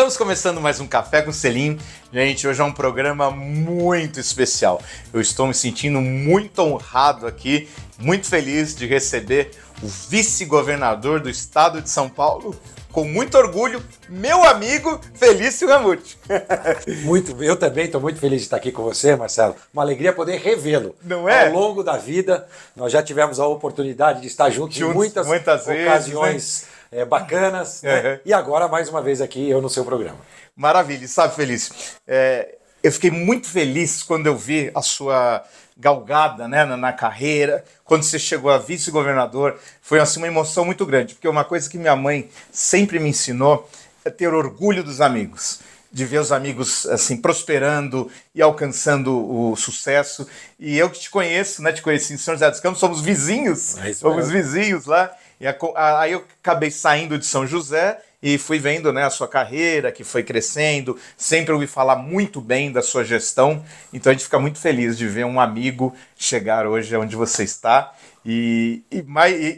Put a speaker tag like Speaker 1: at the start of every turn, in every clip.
Speaker 1: Estamos começando mais um Café com Selim. Gente, hoje é um programa muito especial. Eu estou me sentindo muito honrado aqui, muito feliz de receber o vice-governador do estado de São Paulo, com muito orgulho, meu amigo Felício Ramute.
Speaker 2: muito, eu também estou muito feliz de estar aqui com você, Marcelo. Uma alegria poder revê-lo. Não é? Ao longo da vida, nós já tivemos a oportunidade de estar juntos, juntos em muitas, muitas ocasiões vezes, né?
Speaker 1: é, bacanas. Né? Uhum. E agora, mais uma vez aqui, eu no seu programa. Maravilha, sabe, Feliz? É, eu fiquei muito feliz quando eu vi a sua galgada né, na, na carreira, quando você chegou a vice-governador, foi assim, uma emoção muito grande, porque uma coisa que minha mãe sempre me ensinou é ter orgulho dos amigos de ver os amigos assim prosperando e alcançando o sucesso. E eu que te conheço, né? Te conheci em São José dos Campos, somos vizinhos, é somos vizinhos lá. E a, a, aí eu acabei saindo de São José e fui vendo né, a sua carreira que foi crescendo. Sempre ouvi falar muito bem da sua gestão, então a gente fica muito feliz de ver um amigo chegar hoje onde você está. E, e,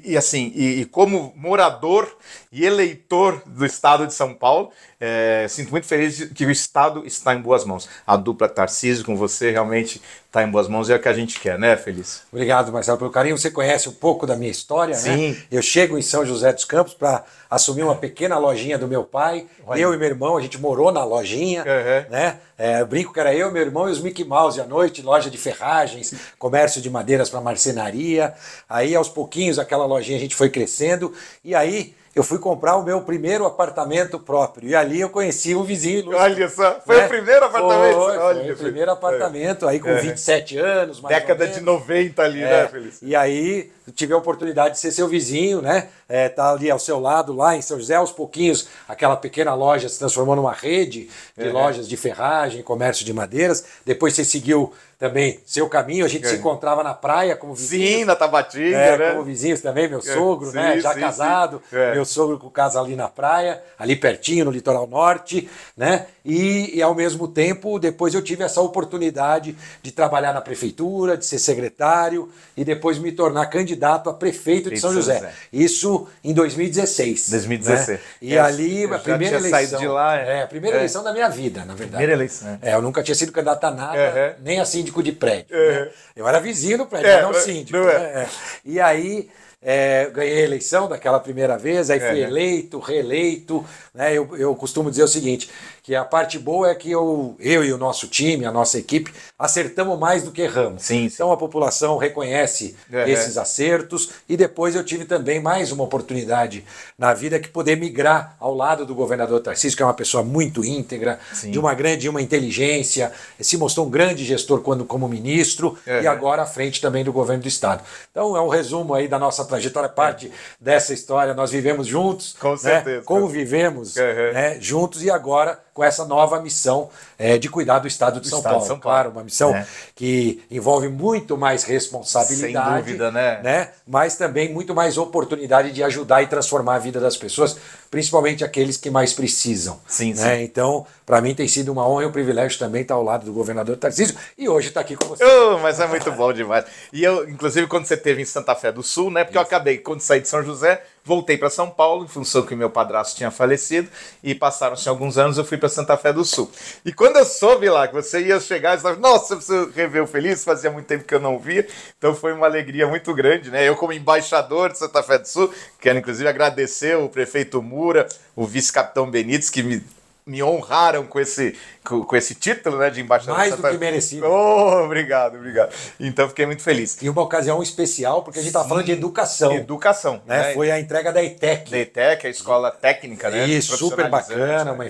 Speaker 1: e, e assim, e, e, como morador e eleitor do estado de São Paulo, é, sinto muito feliz que o estado está em boas mãos. A dupla Tarcísio com você realmente está em boas mãos e é o que a gente quer, né, Feliz? Obrigado, Marcelo, pelo carinho. Você conhece um pouco da minha história,
Speaker 2: né? Sim. né? Eu chego em São José dos Campos para assumi uma pequena lojinha do meu pai. Olha. Eu e meu irmão, a gente morou na lojinha, uhum. né? É, brinco que era eu, meu irmão e os Mickey Mouse à noite, loja de ferragens, comércio de madeiras para marcenaria. Aí aos pouquinhos aquela lojinha a gente foi crescendo e aí eu fui comprar o meu primeiro apartamento próprio. E ali eu conheci o vizinho. Ilustre, Olha só, né? foi né? o primeiro apartamento? Foi, Olha, o primeiro foi. apartamento, aí com é. 27
Speaker 1: anos. Mais Década de
Speaker 2: 90 ali, é. né, Feliz? E aí tive a oportunidade de ser seu vizinho, né? É, tá ali ao seu lado, lá em São José, aos pouquinhos, aquela pequena loja se transformou numa rede de é. lojas de ferragem, comércio de madeiras. Depois você seguiu também seu caminho. A gente se encontrava na praia como vizinho. Sim, na Tabatinga, é, né? Como vizinhos também, meu é, sogro, sim, né? Já sim, casado, sim. É. meu sogro com casa ali na praia, ali pertinho, no litoral norte, né? E, e, ao mesmo tempo, depois eu tive essa oportunidade de trabalhar na prefeitura, de ser secretário e depois me tornar candidato a prefeito, de São José. José. Isso em 2016. 2016. Né? E eu, é, ali, eu a primeira eleição. de lá, é. é a primeira é. eleição da minha vida, na verdade. Primeira eleição. É, é eu nunca tinha sido candidato a nada, uhum. nem a síndico de prédio. Uhum. Né? Eu era vizinho do prédio, é, não é, síndico. Não né? E aí. É, ganhei a eleição daquela primeira vez, aí fui é, né? eleito, reeleito. Né? Eu, eu costumo dizer o seguinte: que a parte boa é que eu, eu e o nosso time, a nossa equipe, acertamos mais do que erramos. Sim, sim. Então a população reconhece é, esses é. acertos e depois eu tive também mais uma oportunidade na vida que poder migrar ao lado do governador Tarcísio, que é uma pessoa muito íntegra, sim. de uma grande, uma inteligência, se mostrou um grande gestor quando como ministro é, e agora à frente também do governo do estado. Então é um resumo aí da nossa trajetória, parte dessa história, nós vivemos juntos, com né? certeza, convivemos né? juntos e agora com essa nova missão é, de cuidar do Estado de do São, Estado Paulo. São Paulo. Claro, uma missão é. que envolve muito mais responsabilidade, Sem dúvida, né? né? mas também muito mais oportunidade de ajudar e transformar a vida das pessoas, principalmente aqueles que mais precisam. Sim, né? sim. Então, para mim tem sido uma honra e um privilégio também estar ao lado do governador Tarcísio e hoje estar tá aqui com
Speaker 1: você. Oh, mas é muito bom demais. E eu, inclusive, quando você teve em Santa Fé do Sul, né? Porque Isso. eu acabei, quando saí de São José, voltei para São Paulo, em função que meu padrasto tinha falecido, e passaram-se alguns anos, eu fui para Santa Fé do Sul. E quando eu soube lá que você ia chegar, eu falei, nossa, você reveu feliz, fazia muito tempo que eu não via, então foi uma alegria muito grande, né? Eu, como embaixador de Santa Fé do Sul, quero inclusive agradecer o prefeito Mura, o vice-capitão Benites, que me me honraram com esse, com, com, esse título né, de embaixador. Mais do que merecido. Oh, obrigado, obrigado. Então fiquei muito feliz. E uma ocasião especial, porque a gente estava falando de educação. Educação. Né? né? Foi a entrega da ETEC. Da ETEC, a escola técnica, né? Isso, super
Speaker 2: bacana. Né? Uma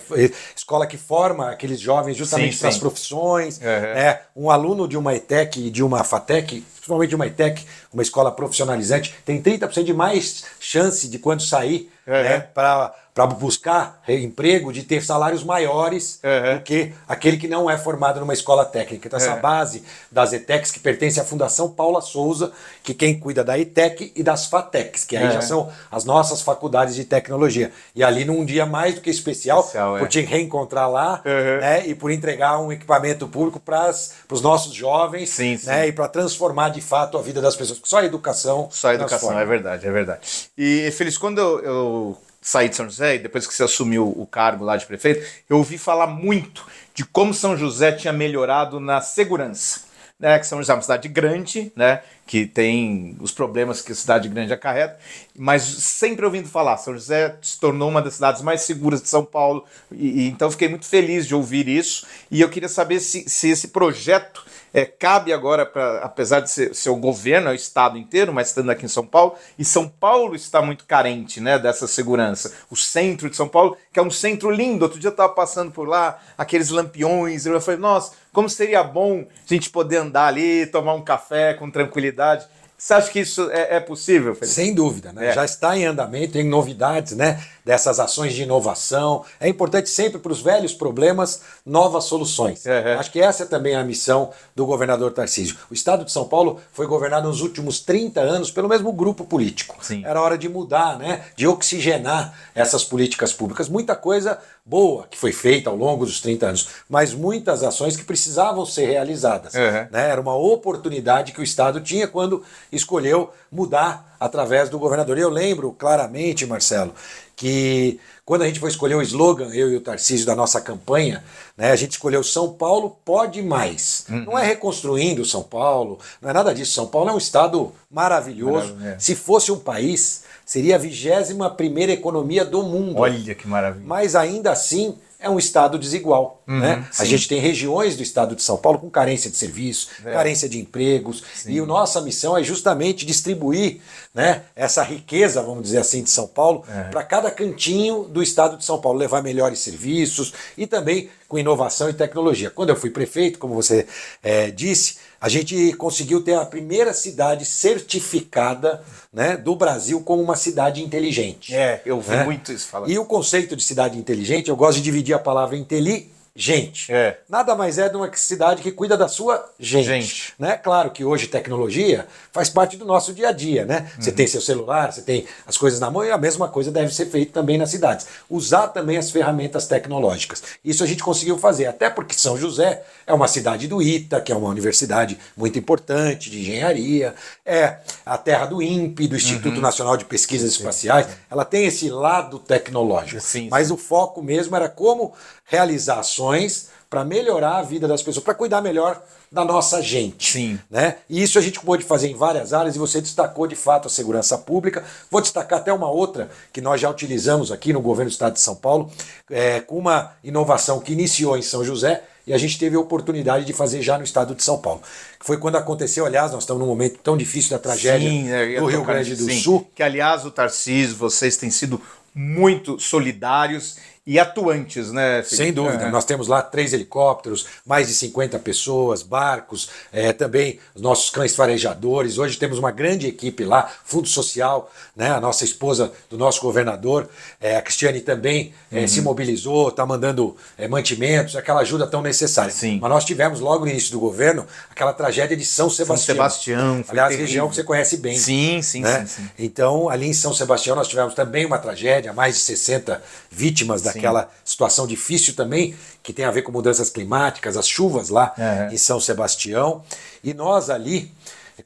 Speaker 2: escola que forma aqueles jovens justamente para as profissões. Uhum. Né? Um aluno de uma ETEC e de uma FATEC principalmente de uma ETEC, uma escola profissionalizante, tem 30% de mais chance de quando sair né, para para buscar emprego, de ter salários maiores uhum. do que aquele que não é formado numa escola técnica. Então, essa é. base das ETECs que pertence à Fundação Paula Souza, que quem cuida da ETEC e das FATECs, que aí é. já são as nossas faculdades de tecnologia. E ali num dia mais do que especial, especial por é. te reencontrar lá uhum. né, e por entregar um equipamento público para os nossos jovens sim, sim. Né, e para transformar de fato a vida das pessoas. só a educação. Só a educação, é verdade,
Speaker 1: é verdade. E, Feliz, quando eu, eu saí de São José e depois que você assumiu o cargo lá de prefeito, eu ouvi falar muito de como São José tinha melhorado na segurança. Né, que São José é uma cidade grande, né, que tem os problemas que a cidade grande acarreta, mas sempre ouvindo falar, São José se tornou uma das cidades mais seguras de São Paulo, e, e então fiquei muito feliz de ouvir isso, e eu queria saber se, se esse projeto é, cabe agora, pra, apesar de ser, ser o governo, é o estado inteiro, mas estando aqui em São Paulo, e São Paulo está muito carente né, dessa segurança. O centro de São Paulo, que é um centro lindo, outro dia eu estava passando por lá, aqueles lampiões, eu falei, nossa, como seria bom a gente poder andar ali, tomar um café com tranquilidade. Você acha que isso é, é possível, Felipe? Sem dúvida, né? É. Já está em andamento, tem novidades,
Speaker 2: né? dessas ações de inovação. É importante sempre para os velhos problemas, novas soluções. Uhum. Acho que essa é também a missão do governador Tarcísio. O estado de São Paulo foi governado nos últimos 30 anos pelo mesmo grupo político. Sim. Era hora de mudar, né? de oxigenar essas políticas públicas. Muita coisa boa que foi feita ao longo dos 30 anos, mas muitas ações que precisavam ser realizadas. Uhum. Né? Era uma oportunidade que o Estado tinha quando escolheu mudar através do governador. E eu lembro claramente, Marcelo, que quando a gente foi escolher o slogan, eu e o Tarcísio, da nossa campanha, né, a gente escolheu São Paulo pode mais. Uhum. Não é reconstruindo São Paulo, não é nada disso. São Paulo é um estado maravilhoso. Maravilha. É. Se fosse um país, seria a 21 primeira economia do mundo. Olha que maravilha. Mas ainda assim, é um estado desigual. Uhum, né? A gente tem regiões do estado de São Paulo com carência de serviços, é. carência de empregos, sim. e a nossa missão é justamente distribuir né, essa riqueza, vamos dizer assim, de São Paulo é. para cada cantinho do estado de São Paulo, levar melhores serviços e também com inovação e tecnologia. Quando eu fui prefeito, como você é, disse, a gente conseguiu ter a primeira cidade certificada né, do Brasil como uma cidade inteligente.
Speaker 1: É, eu vi né? muito isso falando. E
Speaker 2: o conceito de cidade inteligente, eu gosto de dividir a palavra inteligente gente. É. Nada mais é de uma cidade que cuida da sua
Speaker 1: gente. gente.
Speaker 2: Né? Claro que hoje tecnologia faz parte do nosso dia a dia, né? Uhum. Você tem seu celular, você tem as coisas na mão e a mesma coisa deve ser feita também nas cidades. Usar também as ferramentas tecnológicas. Isso a gente conseguiu fazer, até porque São José é uma cidade do ITA, que é uma universidade muito importante de engenharia, é a terra do INPE, do Instituto uhum. Nacional de Pesquisas Espaciais. Ela tem esse lado tecnológico. Sim, sim. Mas o foco mesmo era como realizar ações para melhorar a vida das pessoas, para cuidar melhor da nossa gente. Sim. Né? E isso a gente pôde fazer em várias áreas e você destacou de fato a segurança pública. Vou destacar até uma outra que nós já utilizamos aqui no governo do estado de São Paulo, é, com uma inovação que iniciou em São José, e a gente teve a oportunidade de fazer já no estado de São Paulo. Foi quando aconteceu, aliás, nós estamos num momento tão difícil da tragédia sim, é, do Rio Grande do sim. Sul.
Speaker 1: Que, aliás, o Tarcísio, vocês têm sido muito solidários e atuantes, né? Felipe? Sem dúvida. É. Nós temos lá três
Speaker 2: helicópteros, mais de 50 pessoas, barcos, é, também os nossos cães farejadores. Hoje temos uma grande equipe lá, Fundo Social, né? A nossa esposa do nosso governador, é, a Cristiane também é, uhum. se mobilizou, está mandando é, mantimentos, aquela ajuda tão necessária. Sim. Mas nós tivemos logo no início do governo aquela tragédia de São Sebastião. São Sebastião, aliás, terrível. região que você conhece bem. Sim, sim, né? sim, sim. Então ali em São Sebastião nós tivemos também uma tragédia média, mais de 60 vítimas daquela situação difícil também, que tem a ver com mudanças climáticas, as chuvas lá uhum. em São Sebastião. E nós ali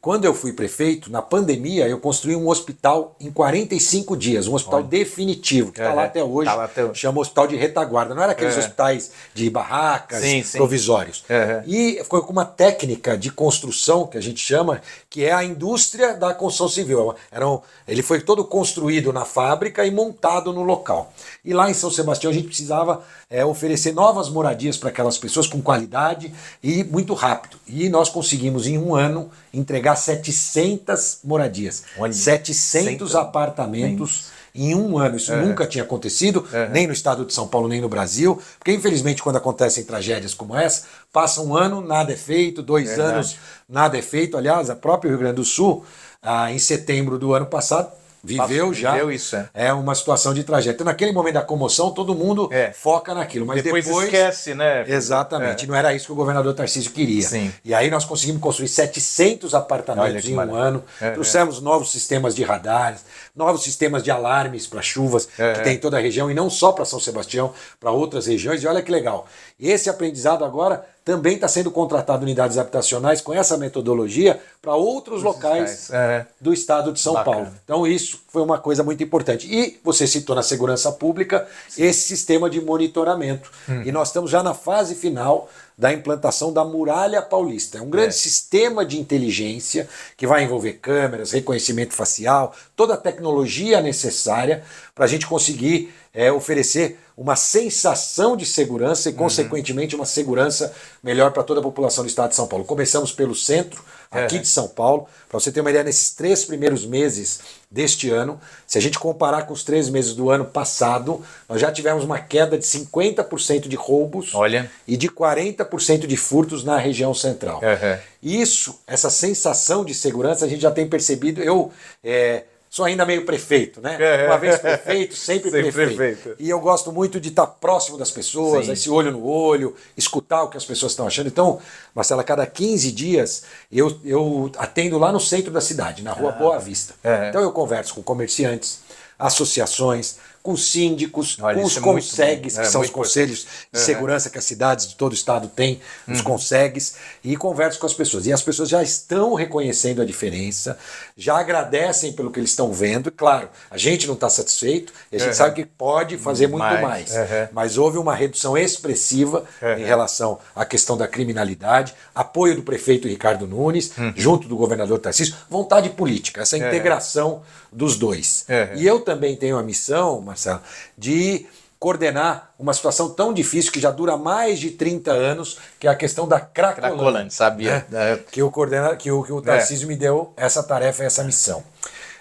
Speaker 2: quando eu fui prefeito, na pandemia, eu construí um hospital em 45 dias, um hospital Olha. definitivo, que está é, lá até hoje, tá lá até... chama Hospital de Retaguarda. Não era aqueles é. hospitais de barracas, sim, sim. provisórios. É. E foi com uma técnica de construção, que a gente chama, que é a indústria da construção civil. Era um... ele foi todo construído na fábrica e montado no local. E lá em São Sebastião a gente precisava é, oferecer novas moradias para aquelas pessoas com qualidade e muito rápido. E nós conseguimos, em um ano, entregar 700 moradias. Olha, 700 100. apartamentos em um ano. Isso é. nunca tinha acontecido, é. nem no estado de São Paulo, nem no Brasil. Porque, infelizmente, quando acontecem tragédias como essa, passa um ano, nada é feito, dois anos, nada é feito. Aliás, a própria Rio Grande do Sul, ah, em setembro do ano passado, viveu já. Viveu isso, é. é. uma situação de trajeto. Então, naquele momento da comoção, todo mundo é. foca naquilo, mas depois, depois esquece, né? Exatamente. É. Não era isso que o governador Tarcísio queria. Sim. E aí nós conseguimos construir 700 apartamentos em um maravilha. ano. É, trouxemos é. novos sistemas de radares, novos sistemas de alarmes para chuvas é, que tem em toda a região e não só para São Sebastião, para outras regiões. E olha que legal. Esse aprendizado agora também está sendo contratado unidades habitacionais com essa metodologia para outros Os locais é. do estado de São Bacana. Paulo. Então, isso foi uma coisa muito importante. E você citou na segurança pública Sim. esse sistema de monitoramento. Hum. E nós estamos já na fase final da implantação da Muralha Paulista. É um grande é. sistema de inteligência que vai envolver câmeras, reconhecimento facial, toda a tecnologia necessária para a gente conseguir é, oferecer uma sensação de segurança e, uhum. consequentemente, uma segurança melhor para toda a população do estado de São Paulo. Começamos pelo centro, é. aqui de São Paulo. Para você ter uma ideia, nesses três primeiros meses deste ano, se a gente comparar com os três meses do ano passado, nós já tivemos uma queda de 50% de roubos Olha. e de 40% de furtos na região central. Uhum. Isso, essa sensação de segurança, a gente já tem percebido. Eu. É, sou ainda meio prefeito, né? É. Uma vez prefeito, sempre, sempre prefeito. prefeito. E eu gosto muito de estar próximo das pessoas, Sim. esse olho no olho, escutar o que as pessoas estão achando. Então, Marcela, cada 15 dias eu, eu atendo lá no centro da cidade, na rua ah. Boa Vista. É. Então eu converso com comerciantes, associações, com os síndicos, Olha, com os é consegues, é, que são os conselhos importante. de segurança que as cidades de todo o estado têm, os uhum. consegues, e converso com as pessoas. E as pessoas já estão reconhecendo a diferença, já agradecem pelo que eles estão vendo. E, claro, a gente não está satisfeito, e a gente uhum. sabe que pode fazer muito mais. mais. É. Mas houve uma redução expressiva é. em relação à questão da criminalidade, apoio do prefeito Ricardo Nunes, uhum. junto do governador Tarcísio, vontade política, essa integração dos dois. E eu também tenho a missão, uma Marcelo, de coordenar uma situação tão difícil que já dura mais de 30 anos, que é a questão da Cracolândia. Cracolândia, sabia. Né? Que, o coordena, que, o, que o é. Tarcísio é. me deu essa tarefa, essa missão.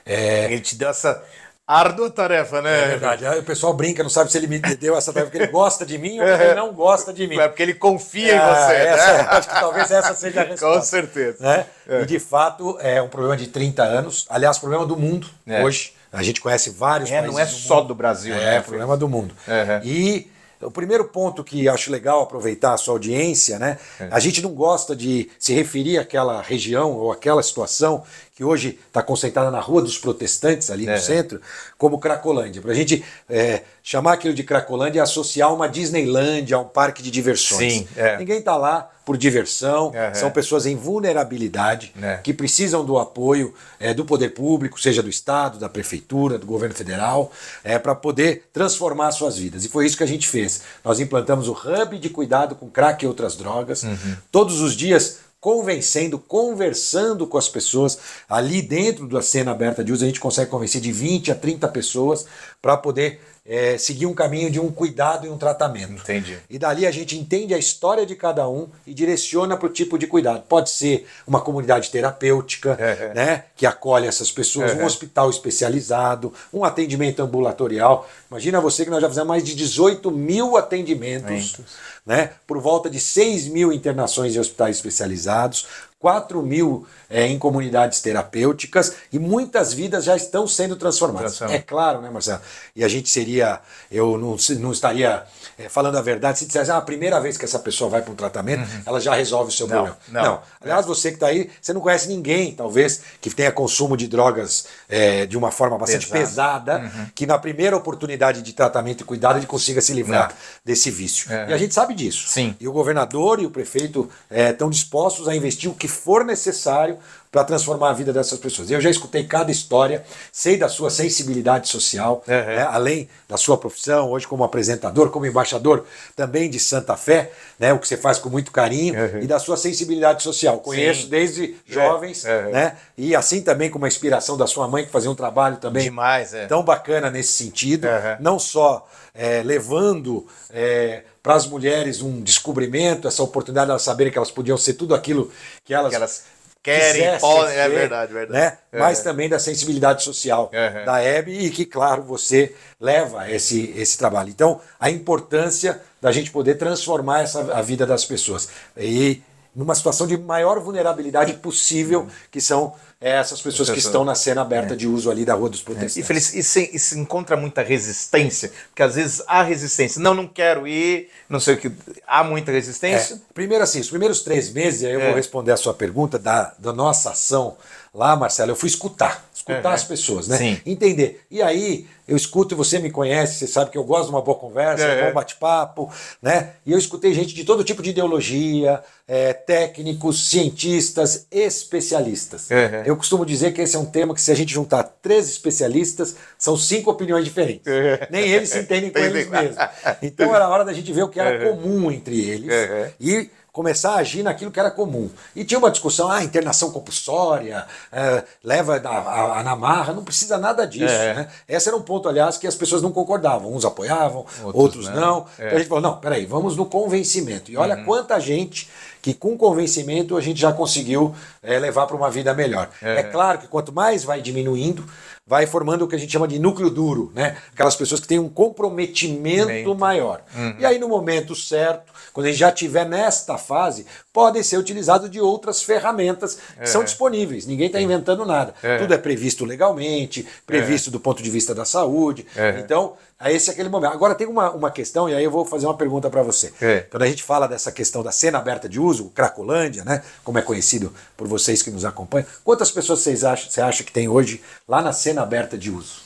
Speaker 2: É... Ele te deu essa árdua tarefa, né? É verdade. o pessoal brinca, não sabe se ele me deu essa tarefa porque ele gosta de mim ou porque é. ele não gosta de mim. É porque ele confia ah, né? é, em você. Essa, né? Acho que talvez essa seja a resposta. Com
Speaker 1: certeza. Né? E de
Speaker 2: fato é um problema de 30 anos, aliás, problema do mundo hoje. A gente conhece vários é, países. Não é só do, do Brasil, é, né? É problema do mundo. Uhum. E o primeiro ponto que acho legal aproveitar a sua audiência, né? É. A gente não gosta de se referir àquela região ou àquela situação que hoje está concentrada na Rua dos Protestantes, ali é. no centro, como Cracolândia. Para a gente é, chamar aquilo de Cracolândia e é associar uma Disneylândia, a um parque de diversões. Sim, é. Ninguém está lá por diversão, uhum. são pessoas em vulnerabilidade que precisam do apoio é, do poder público, seja do Estado, da Prefeitura, do governo federal, é, para poder transformar suas vidas. E foi isso que a gente fez. Nós implantamos o Hub de Cuidado com Crack e Outras Drogas. Uhum. Todos os dias convencendo, conversando com as pessoas ali dentro da cena aberta de uso. A gente consegue convencer de 20 a 30 pessoas para poder é, seguir um caminho de um cuidado e um tratamento. Entendi. E dali a gente entende a história de cada um e direciona para o tipo de cuidado. Pode ser uma comunidade terapêutica, é, é. né, que acolhe essas pessoas, é, um é. hospital especializado, um atendimento ambulatorial. Imagina você que nós já fizemos mais de 18 mil atendimentos, né, por volta de 6 mil internações em hospitais especializados, 4 mil é, em comunidades terapêuticas e muitas vidas já estão sendo transformadas. É claro, né, Marcelo? E a gente seria, eu não, não estaria é, falando a verdade, se dissesse, ah, a primeira vez que essa pessoa vai para um tratamento, uhum. ela já resolve o seu não, problema. Não. não. Aliás, você que está aí, você não conhece ninguém, talvez, que tenha consumo de drogas é, de uma forma bastante Pesado. pesada, uhum. que na primeira oportunidade de tratamento e cuidado ele consiga se livrar não. É. desse vício. É. E a gente sabe disso. Sim. E o governador e o prefeito estão é, dispostos a investir o que for necessário para transformar a vida dessas pessoas. Eu já escutei cada história, sei da sua sensibilidade social, uhum. né, além da sua profissão, hoje como apresentador, como embaixador também de Santa Fé, né, o que você faz com muito carinho, uhum. e da sua sensibilidade social. Conheço Sim. desde é, jovens, é. uhum. né, e assim também com uma inspiração da sua mãe, que fazia um trabalho também Demais, é. tão bacana nesse sentido, não só é, levando é, para as mulheres um descobrimento, essa oportunidade de elas saberem que elas podiam ser tudo aquilo que elas, que elas
Speaker 1: querem, podem, ser, é né? verdade, verdade. Né? É. Mas
Speaker 2: também da sensibilidade social uhum. da Hebe e que, claro, você leva esse, esse trabalho. Então, a importância da gente poder transformar essa, a vida das pessoas. E numa situação de maior vulnerabilidade possível, uhum. que são é essas pessoas que estão na
Speaker 1: cena aberta é. de uso ali da Rua dos Protestantes. É. E, feliz, e, se, e se encontra muita resistência, porque às vezes há resistência. Não, não quero ir, não sei o que. Há muita resistência? É, primeiro, assim, os primeiros três meses, aí eu vou é.
Speaker 2: responder a sua pergunta da, da nossa ação lá, Marcelo, eu fui escutar, escutar as pessoas, né? Sim. Entender. E aí, eu escuto e você me conhece, você sabe que eu gosto de uma boa conversa, um bom bate-papo, né? E eu escutei gente de todo tipo de ideologia, é, técnicos, cientistas, especialistas. Eu eu costumo dizer que esse é um tema que, se a gente juntar três especialistas, são cinco opiniões diferentes. É. Nem eles se entendem com eles mesmos. Então era hora da gente ver o que era uhum. comum entre eles uhum. e começar a agir naquilo que era comum. E tinha uma discussão, ah, internação compulsória, é, leva a, a, não precisa nada disso. É. Né? Esse era um ponto, aliás, que as pessoas não concordavam. Uns apoiavam, outros, outros não. não. É. Então a gente falou, não, peraí, vamos no convencimento. E olha uhum. quanta gente que com convencimento a gente já conseguiu é, levar para uma vida melhor. É. é claro que quanto mais vai diminuindo, vai formando o que a gente chama de núcleo duro, né? Aquelas pessoas que têm um comprometimento Mento. maior. Uhum. E aí, no momento certo, quando a gente já tiver nesta fase, podem ser utilizados de outras ferramentas que é. são disponíveis. Ninguém está é. inventando nada. É. Tudo é previsto legalmente, previsto é. do ponto de vista da saúde. É. Então, é esse aquele momento. Agora tem uma, uma questão, e aí eu vou fazer uma pergunta para você. É. Quando a gente fala dessa questão da cena aberta de uso, Cracolândia, né? Como é conhecido por vocês que nos acompanham, quantas pessoas vocês acham, você acha que tem hoje lá na cena aberta de uso?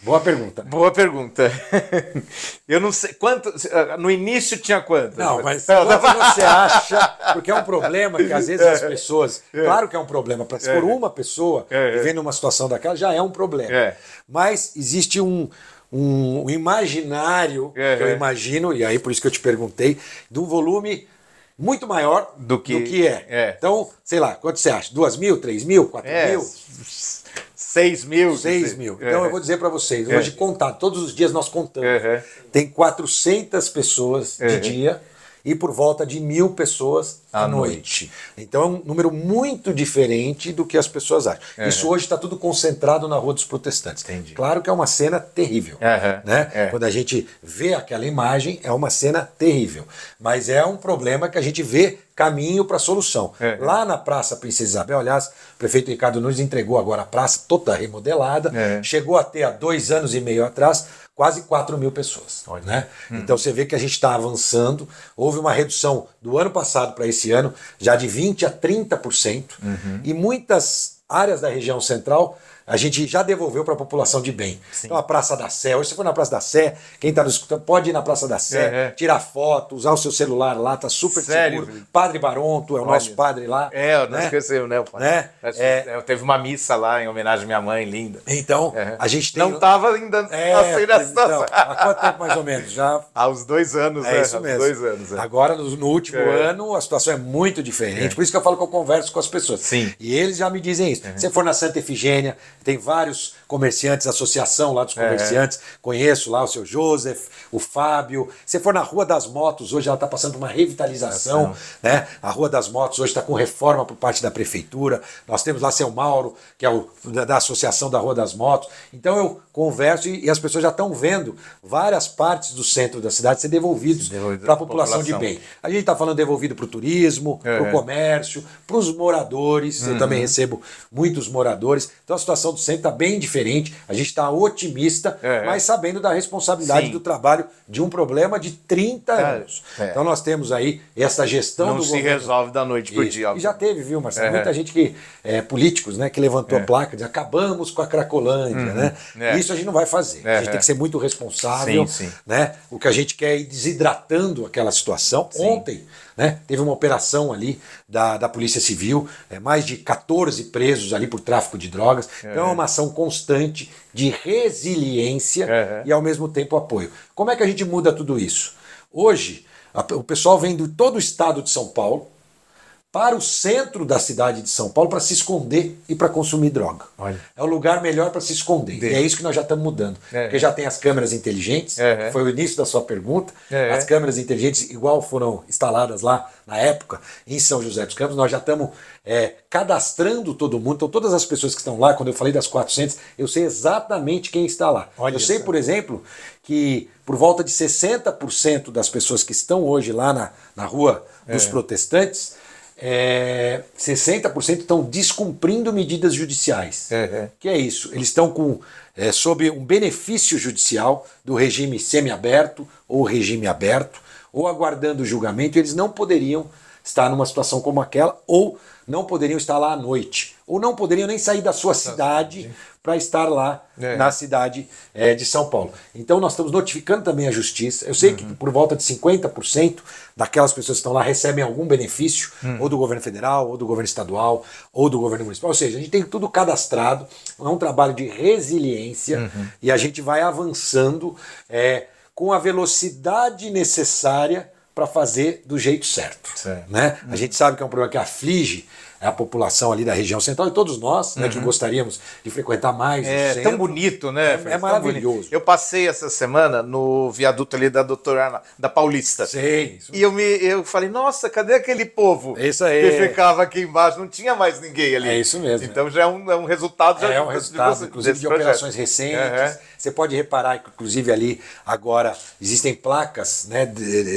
Speaker 2: Boa pergunta. Boa pergunta.
Speaker 1: Eu não sei quanto. Ah, no início tinha quanto? Não, mas quanto você acha? Porque é um problema que às vezes as é. pessoas. É. Claro que é um problema. Para por é. uma
Speaker 2: pessoa vivendo uma situação daquela já é um problema. Mas existe um, um imaginário que eu imagino, e aí por isso que eu te perguntei, de um volume muito maior
Speaker 1: do que, do que
Speaker 2: é. é. Então, sei lá, quanto você acha? Duas mil, três mil, quatro mil? 6 mil. 6 mil. Então eu vou dizer para vocês, hoje é. contar, todos os dias nós contamos. Tem 400 pessoas de dia e por volta de mil pessoas à, noite. noite. Então é um número muito diferente do que as pessoas acham. Uhum. Isso hoje está tudo concentrado na Rua dos Protestantes. Entendi. Claro que é uma cena terrível. Uhum. Né? É. Quando a gente vê aquela imagem, é uma cena terrível. Mas é um problema que a gente vê caminho para a solução. É, é. Lá na Praça Princesa Isabel, aliás, o prefeito Ricardo Nunes entregou agora a praça toda remodelada, é. chegou a ter há dois anos e meio atrás quase 4 mil pessoas. Né? Hum. Então você vê que a gente está avançando. Houve uma redução do ano passado para esse ano já de 20% a 30%, uhum. e muitas áreas da região central a gente já devolveu para a população de bem. Sim. Então a Praça da Sé, hoje você foi na Praça da Sé, quem está nos escutando pode ir na Praça da Sé, é, é. tirar foto, usar o seu celular lá, tá super Sério? seguro. Padre Baronto é o Olha. nosso padre lá. É, eu não né? esqueci,
Speaker 1: né? O padre. Né? É. é. teve uma missa lá em homenagem à minha mãe, linda. Então, é. a gente tem... Não estava ainda é, assim nessa então, Há quanto tempo mais ou menos? Já... Há uns dois anos, é, né? Isso mesmo. Dois anos, é. Agora, no último ano,
Speaker 2: a situação é muito diferente. Por isso que eu falo que eu converso com as pessoas. Sim. E eles já me dizem isso. Uhum. for na Santa Efigênia, tem vários comerciantes, associação lá dos é. comerciantes, é. conheço lá o seu Joseph, o Fábio. Se for na Rua das Motos, hoje ela está passando por uma revitalização, é, né? A Rua das Motos hoje está com reforma por parte da prefeitura. Nós temos lá seu Mauro, que é o da, Associação da Rua das Motos. Então eu converso e, e as pessoas já estão vendo várias partes do centro da cidade ser devolvidos devolvido para a população, população, de bem. A gente está falando devolvido para o turismo, é. para o comércio, para os moradores. Uhum. Eu também uhum. recebo muitos moradores. Então a situação do centro está bem diferente diferente. A gente está otimista, é. mas sabendo da responsabilidade Sim. do trabalho de um problema de 30 é. anos. É. Então nós temos aí essa gestão Não do se governo.
Speaker 1: resolve da noite para o dia. E já
Speaker 2: teve, viu, Marcelo? É. Muita gente que, é, políticos, né, que levantou a placa diz, acabamos com a Cracolândia, uhum. né? Isso a gente não vai fazer. A gente tem que ser muito responsável, sim, sim. né? O que a gente quer é ir desidratando aquela situação. Sim. Ontem né? Teve uma operação ali da, da Polícia Civil, é mais de 14 presos ali por tráfico de drogas. Uhum. Então é, é uma ação constante de resiliência uhum. e ao mesmo tempo apoio. Como é que a gente muda tudo isso? Hoje, a, o pessoal vem de todo o estado de São Paulo, para o centro da cidade de São Paulo para se esconder e para consumir droga. Olha. É o lugar melhor para se esconder. De... E é isso que nós já estamos mudando. É. é. Porque já tem as câmeras inteligentes, é. é. foi o início da sua pergunta. É, é. As câmeras inteligentes, igual foram instaladas lá na época, em São José dos Campos, nós já estamos cadastrando todo mundo. Então, todas as pessoas que estão lá, quando eu falei das 400, eu sei exatamente quem está lá. Olha eu sei, por exemplo, que por volta de 60% das pessoas que estão hoje lá na, na Rua dos Protestantes é, 60% estão descumprindo medidas judiciais. Uhum. Que é isso, eles estão com é, sob um benefício judicial do regime semiaberto ou regime aberto, ou aguardando julgamento, eles não poderiam estar numa situação como aquela, ou não poderiam estar lá à noite, ou não poderiam nem sair da sua tá, cidade para estar lá é. na cidade é, de São Paulo. Então nós estamos notificando também a justiça. Eu sei uhum. que por volta de 50% daquelas pessoas que estão lá recebem algum benefício, uhum. ou do governo federal, ou do governo estadual, ou do governo municipal. Ou seja, a gente tem tudo cadastrado, é um trabalho de resiliência uhum. e a gente vai avançando é, com a velocidade necessária para fazer do jeito certo. Né? A gente sabe que é um problema que aflige é a população ali da região central e todos nós uhum. né, que uhum.
Speaker 1: gostaríamos de frequentar mais. É tão bonito, né? É, é maravilhoso. Eu passei essa semana no viaduto ali da Doutora Ana, da Paulista. Sim. E eu, me, eu falei, nossa, cadê aquele povo isso aí. que ficava aqui embaixo? Não tinha mais ninguém ali. É isso mesmo. Então já é um, é um resultado. Já é, é um resultado, de inclusive, de projeto. operações recentes. Uhum. Você pode reparar
Speaker 2: inclusive, ali agora existem placas né,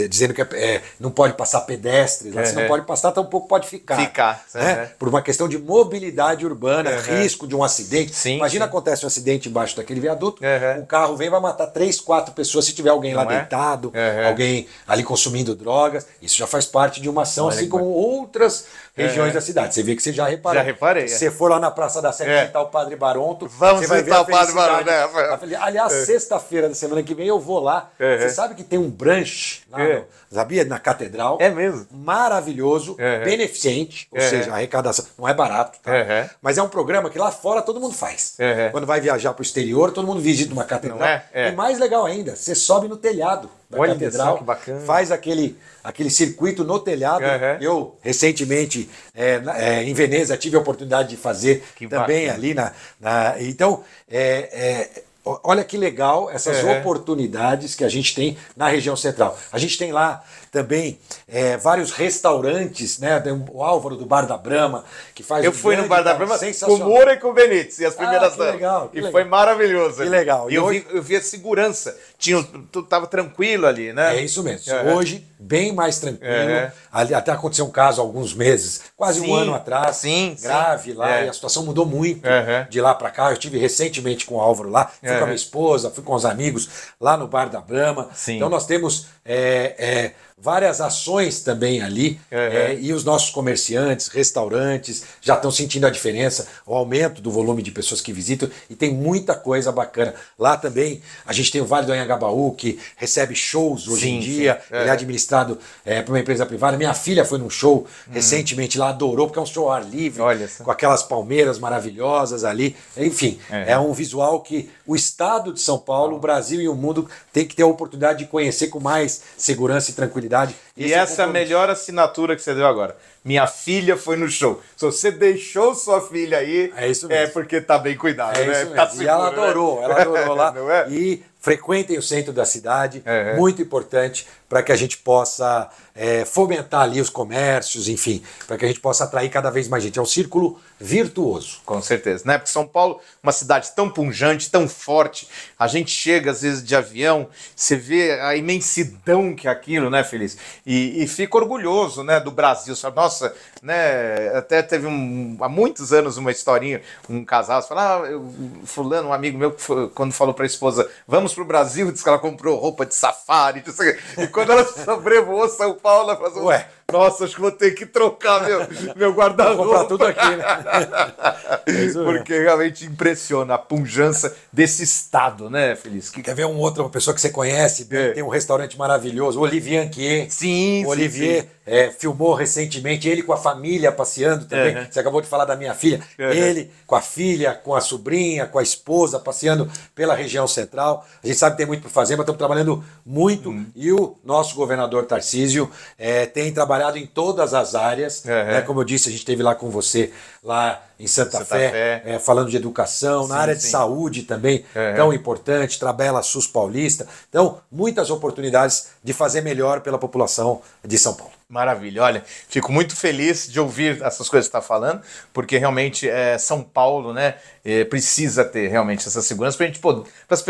Speaker 2: dizendo que é, é, não pode passar pedestre, uhum. não pode passar, tampouco pode ficar. Ficar. Né? Né? Por uma questão de mobilidade urbana, uhum. risco de um acidente. Sim, Imagina sim. acontece um acidente embaixo daquele viaduto, uhum. um carro vem vai matar três, quatro pessoas se tiver alguém Não lá é? deitado, uhum. alguém ali consumindo drogas. Isso já faz parte de uma ação, assim como outras regiões da cidade. Você vê que você já reparou. Já reparei. Se é. você for lá na Praça da Sé visitar é. o Padre Baronto, Vamos você vai ver o Padre Baronto. Né? Aliás, é. sexta-feira da semana que vem eu vou lá. Você sabe que tem um branch lá, no, sabia? Na catedral. É mesmo. Maravilhoso, beneficente, ou seja, a arrecadação. Não é barato, tá? uhum. Mas é um programa que lá fora todo mundo faz. Uhum. Quando vai viajar para o exterior, todo mundo visita uma catedral. É? É. E mais legal ainda, você sobe no telhado da Olha catedral, que bacana. faz aquele, aquele circuito no telhado. Uhum. Eu, recentemente, é, é, em Veneza, tive a oportunidade de fazer que também bacana. ali na. na então, é, é Olha que legal essas é. oportunidades que a gente tem na região central. A gente tem lá também é, vários restaurantes, né? O Álvaro do Bar da Brama, que faz Eu um fui no Bar da Brama com o Moura e com o Benítez, e as ah, primeiras ah, que legal, que E legal. foi
Speaker 1: maravilhoso. Que legal. E, e hoje... eu, vi, eu vi a segurança. Tinha, tu estava tranquilo ali, né? É isso mesmo. É. Hoje, bem mais tranquilo. É. Ali,
Speaker 2: até aconteceu um caso há alguns meses, quase sim, um ano atrás, sim, grave sim. lá, é. e a situação mudou muito uhum. de lá para cá. Eu estive recentemente com o Álvaro lá, fui uhum. com a minha esposa, fui com os amigos lá no Bar da Brama. Então nós temos é, é várias ações também ali uhum. é, e os nossos comerciantes, restaurantes já estão sentindo a diferença, o aumento do volume de pessoas que visitam e tem muita coisa bacana. Lá também a gente tem o Vale do Anhangabaú que recebe shows hoje sim, em dia, ele é, é, administrado é, por uma empresa privada. Minha filha foi num show hum. recentemente lá, adorou porque é um show ao ar livre, com aquelas palmeiras maravilhosas ali. Enfim, é. é um visual que o estado de São Paulo, o ah. Brasil e o mundo
Speaker 1: tem que ter a oportunidade de conhecer com mais segurança e tranquilidade oportunidade. E, é essa é melhor assinatura que você deu agora. Minha filha foi no show. Se você deixou sua filha aí, é, isso é mesmo. é porque tá bem cuidado, é né? Tá seguro, e ela né? adorou, né? ela adorou lá. É? E frequentem o centro
Speaker 2: da cidade, é, é. muito importante para que a gente possa é, fomentar ali os
Speaker 1: comércios, enfim, para que a gente possa atrair cada vez mais gente. É um círculo virtuoso. Com certeza, né? Porque São Paulo, uma cidade tão punjante, tão forte, a gente chega às vezes de avião, você vê a imensidão que é aquilo, né, Feliz? E, e fica orgulhoso, né, do Brasil. Nossa, né? Até teve um, há muitos anos uma historinha, um casal, falava, ah, fulano, um amigo meu, quando falou para a esposa, vamos pro Brasil, disse que ela comprou roupa de safari, e quando ela sobrevoou São Paula fazer um... Ué. Nossa, acho que vou ter que trocar meu, meu guarda-roupa. Vou tudo aqui, né? É Porque realmente impressiona a punjança desse estado, né, Feliz? Que... Quer ver um outro, uma pessoa
Speaker 2: que você conhece, é. tem um restaurante maravilhoso, Olivier Anquier. Sim, o Olivier sim, sim. É, filmou recentemente, ele com a família passeando também. Uhum. Você acabou de falar da minha filha. Uhum. Ele com a filha, com a sobrinha, com a esposa, passeando pela região central. A gente sabe que tem muito para fazer, mas estamos trabalhando muito. Uhum. E o nosso governador Tarcísio é, tem trabalhado trabalhado em todas as áreas. Uhum. Né? Como eu disse, a gente esteve lá com você, lá em Santa, Santa Fé, Fé. É, falando de educação, sim, na área sim. de saúde também, uhum. tão importante, Trabela SUS Paulista.
Speaker 1: Então, muitas oportunidades de fazer melhor pela população de São Paulo. Maravilha. Olha, fico muito feliz de ouvir essas coisas que está falando, porque realmente é, São Paulo né, é, precisa ter realmente essa segurança para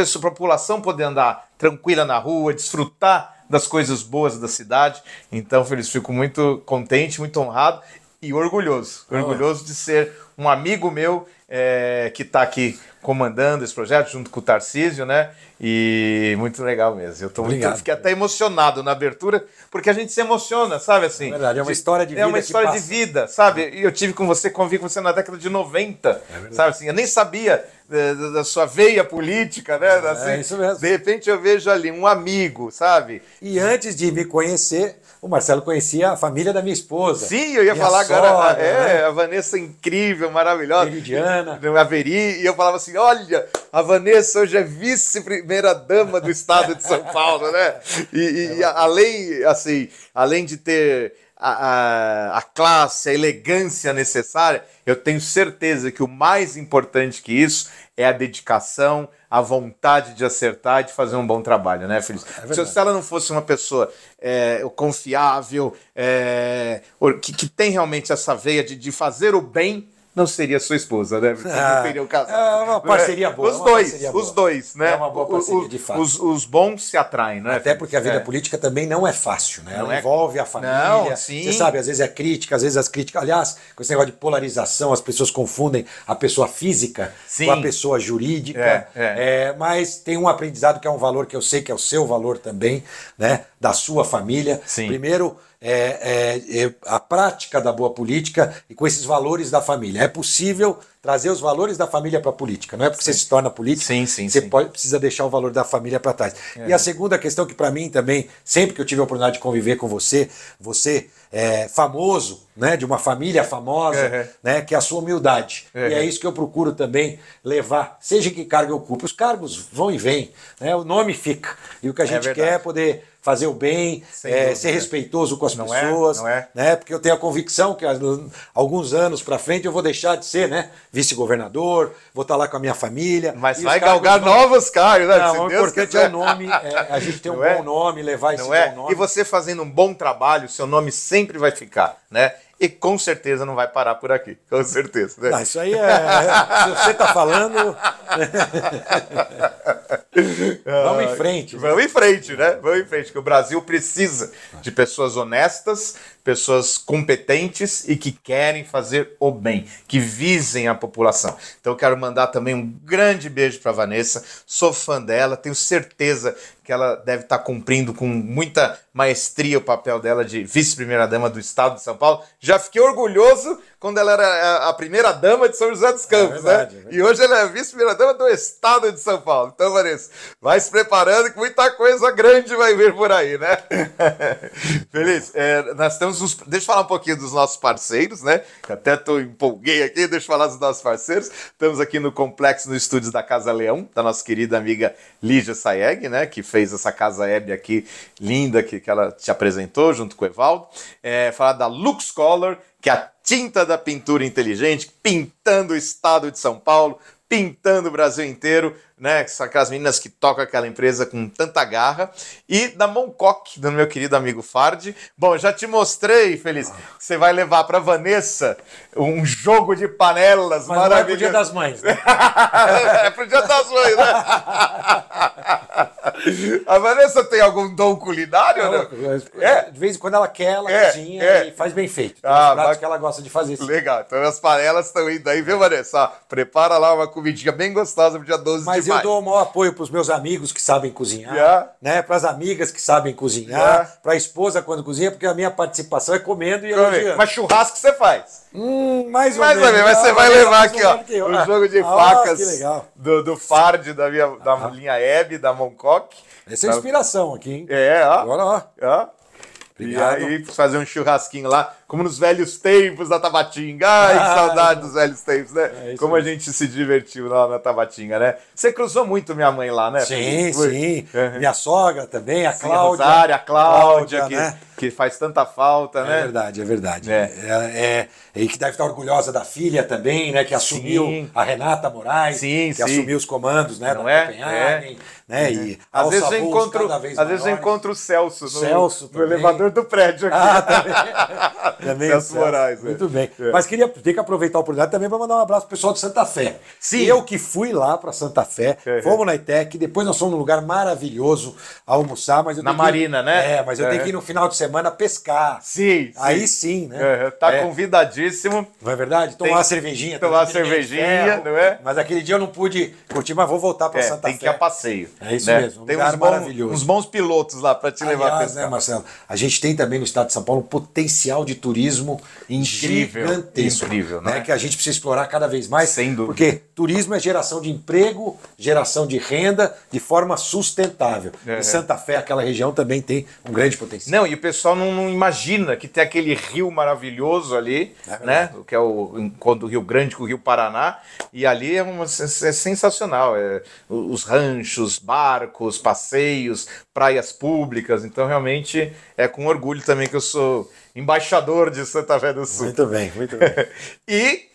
Speaker 1: a população poder andar tranquila na rua, desfrutar das coisas boas da cidade. Então, Feliz, fico muito contente, muito honrado e orgulhoso. Orgulhoso de ser um amigo meu é, que está aqui comandando esse projeto junto com o Tarcísio, né? E muito legal mesmo. Eu tô muito, fiquei até emocionado na abertura, porque a gente se emociona, sabe assim? É verdade, é uma história de vida. É uma história de vida, sabe? E eu tive com você, convivi com você na década de 90, é sabe assim? Eu nem sabia eh, da, sua veia política, né? É, assim, é isso mesmo. De repente eu vejo ali um amigo, sabe? E antes de me conhecer, o Marcelo conhecia a família da minha esposa. Sim, eu ia falar sogra, agora. É, né? a Vanessa incrível, maravilhosa. Meridiana. Averi. E eu falava assim: olha, a Vanessa hoje é vice-primeira-dama do estado de São Paulo, né? E, e é além, assim, além de ter a, a, classe, a elegância necessária, eu tenho certeza que o mais importante que isso é a dedicação, a vontade de acertar e de fazer um bom trabalho, né, Feliz? É se ela não fosse uma pessoa é, confiável, é, que, que, tem realmente essa veia de, de fazer o bem, não seria sua esposa, né? Porque ah, não seriam É uma né? parceria boa. É os dois, boa. os dois, né? É uma boa parceria, os, de fato. Os, os, bons
Speaker 2: se atraem, né? Até porque a vida é. política também não é fácil, né? Não Ela é... envolve a família. Não, sim. Você sabe, às vezes é crítica, às vezes as críticas. Aliás, com esse negócio de polarização, as pessoas confundem a pessoa física sim. com a pessoa jurídica. É, é, é. mas tem um aprendizado que é um valor que eu sei que é o seu valor também, né? Da sua família. Sim. Primeiro, é, é, é, a prática da boa política e com esses valores da família. É possível trazer os valores da família para a política. Não é porque sim. você se torna político, sim, sim, você pode, precisa deixar o valor da família para trás. É. E a é. segunda questão que para mim também, sempre que eu tive a oportunidade de conviver com você, você é famoso, né, de uma família famosa, uhum. né, que é a sua humildade. Uhum. E é isso que eu procuro também levar, seja em que cargo eu ocupe. Os cargos vão e vêm, né, o nome fica. E o que a é gente é quer é poder fazer o bem, é, ser respeitoso com as não é, pessoas, é, não é. né? Porque eu tenho a convicção que alguns anos para frente eu vou deixar de ser, né? vice-governador,
Speaker 1: vou estar tá lá com a minha família. Mas vai galgar vão... novos cargos, né? Não, o importante quiser. é o nome,
Speaker 2: é, a gente tem um é? bom nome, levar esse não é? bom é? nome. E você
Speaker 1: fazendo um bom trabalho, seu nome sempre vai ficar, né? E com certeza não vai parar por aqui, com certeza. Né? Não, isso aí é. Se
Speaker 2: você está falando. Né?
Speaker 1: Vamos em frente. Vamos né? em frente, né? Vamos em frente, que o Brasil precisa de pessoas honestas, pessoas competentes e que querem fazer o bem, que visem a população. Então, quero mandar também um grande beijo para Vanessa. Sou fã dela, tenho certeza que ela deve estar tá cumprindo com muita maestria o papel dela de vice-primeira-dama do Estado de São Paulo. Já fiquei orgulhoso quando ela era a primeira dama de São José dos é Campos, né? é verdade, né? É e hoje ela é vice-primeira dama do estado de São Paulo. Então, Vanessa, vai se preparando que muita coisa grande vai vir por aí, né? Feliz, é, nós temos uns. Deixa eu falar um pouquinho dos nossos parceiros, né? Que até tô empolguei aqui, deixa eu falar dos nossos parceiros. Estamos aqui no complexo, no estúdio da Casa Leão, da nossa querida amiga Lígia Saeg, né? Que fez essa casa Hebe aqui linda que, que ela te apresentou junto com o Evaldo. É, falar da Lux Color, que é tinta da pintura inteligente, pintando o estado de São Paulo, pintando o Brasil inteiro né? Que aquelas meninas que tocam aquela empresa com tanta garra. E da Moncock, do meu querido amigo Fard. Bom, já te mostrei, Feliz, você vai levar para Vanessa um jogo de panelas Mas maravilhoso. Não é pro Dia das Mães. Né? é pro Dia das Mães, né? A Vanessa tem algum dom culinário, não, né? É. De vez em quando ela quer, ela é, cozinha é. e faz bem feito. Tem ah, mas... que ela gosta de fazer. Sim. Legal, então as panelas estão indo aí, viu, Vanessa? prepara lá uma comidinha bem gostosa pro dia 12 mas de eu dou
Speaker 2: o maior apoio para os meus amigos que sabem cozinhar, yeah. né? para as amigas que sabem cozinhar, yeah. para a esposa quando cozinha, porque a minha participação é comendo e elogiando. Mas churrasco
Speaker 1: você faz?
Speaker 2: Hum, mais ou, mais ou menos. Mas você ah, vai levar aqui, ó, o jogo de ah, facas
Speaker 1: do, do Fard, da, minha, da ah. linha Hebe, da Moncock. Essa é inspiração aqui, hein? É, ó. Agora, ó. ó.
Speaker 2: E aí,
Speaker 1: fazer um churrasquinho lá como nos velhos tempos da Tabatinga. Ai, que ah, saudade é. dos velhos tempos, né? É como mesmo. a gente se divertiu lá na Tabatinga, né? Você cruzou muito minha mãe lá, né? Sim, Foi. sim. Uhum. Minha é. sogra também, a sim, Cláudia. A Rosária, a Cláudia, Cláudia que, né? que faz tanta falta, é né? É verdade, é
Speaker 2: verdade. É. É, é, e que deve estar orgulhosa da filha também, né? Que assumiu sim. a Renata Moraes, sim, que sim. assumiu os comandos, né? Não da é? né? Uhum. E às vezes eu encontro, às vezes eu
Speaker 1: encontro o Celso no, Celso no elevador do prédio aqui. Ah, também. É também tá Moraes. Né? Muito é. bem. É. Mas
Speaker 2: queria ter que aproveitar a oportunidade também para mandar um abraço pro pessoal de Santa Fé. Sim. Eu que fui lá para Santa Fé, é. fomos na ITEC, depois nós fomos num lugar maravilhoso almoçar, mas Na Marina, ir... né? É, mas eu tenho que é. ir no final de semana pescar. Sim. Aí sim, né? Tá convidadíssimo. Não é verdade? Tomar uma cervejinha. Tomar uma cervejinha, não é?
Speaker 1: Mas aquele dia eu não pude curtir, mas vou voltar para Santa Fé. Tem que ir a passeio. É isso né? mesmo. Um tem uns bons, uns bons pilotos lá para te Aliás, levar a né, pescar. né,
Speaker 2: Marcelo? A gente tem também no estado de São Paulo um potencial de turismo turismo incrível, gigantesco. Incrível, né? né? Que a gente precisa explorar cada vez mais. Sem dúvida. Porque turismo é geração de emprego, geração de renda de forma sustentável. É. E
Speaker 1: Santa Fé, aquela região, também tem um grande potencial. Não, e o pessoal não, não imagina que tem aquele rio maravilhoso ali, é né? Que é o encontro do Rio Grande com o Rio Paraná. E ali é, uma, é sensacional. É, os ranchos, barcos, passeios, praias públicas. Então, realmente é com orgulho também que eu sou embaixador de Santa Fé do Sul. Muito bem, muito bem. e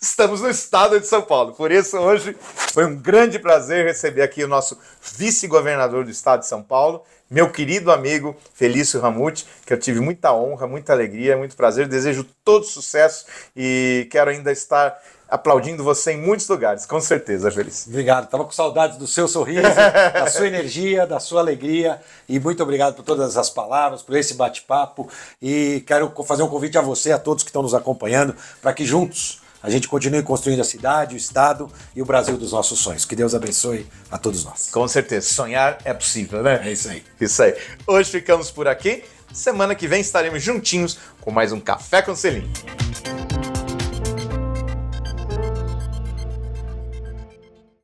Speaker 1: estamos no estado de São Paulo. Por isso, hoje foi um grande prazer receber aqui o nosso vice-governador do estado de São Paulo, meu querido amigo Felício Ramute, que eu tive muita honra, muita alegria, muito prazer. Desejo todo sucesso e quero ainda estar aplaudindo você em muitos lugares, com certeza, Feliz.
Speaker 2: Obrigado, estava com saudades do seu sorriso,
Speaker 1: da sua energia, da sua
Speaker 2: alegria e muito obrigado por todas as palavras, por esse bate-papo e quero fazer um convite a você, a todos que estão nos acompanhando, para que juntos a gente continue construindo a cidade, o estado
Speaker 1: e o Brasil dos nossos sonhos. Que Deus abençoe a todos nós. Com certeza, sonhar é possível, né? É isso aí. Isso aí. Hoje ficamos por aqui. Semana que vem estaremos juntinhos com mais um Café com Selim.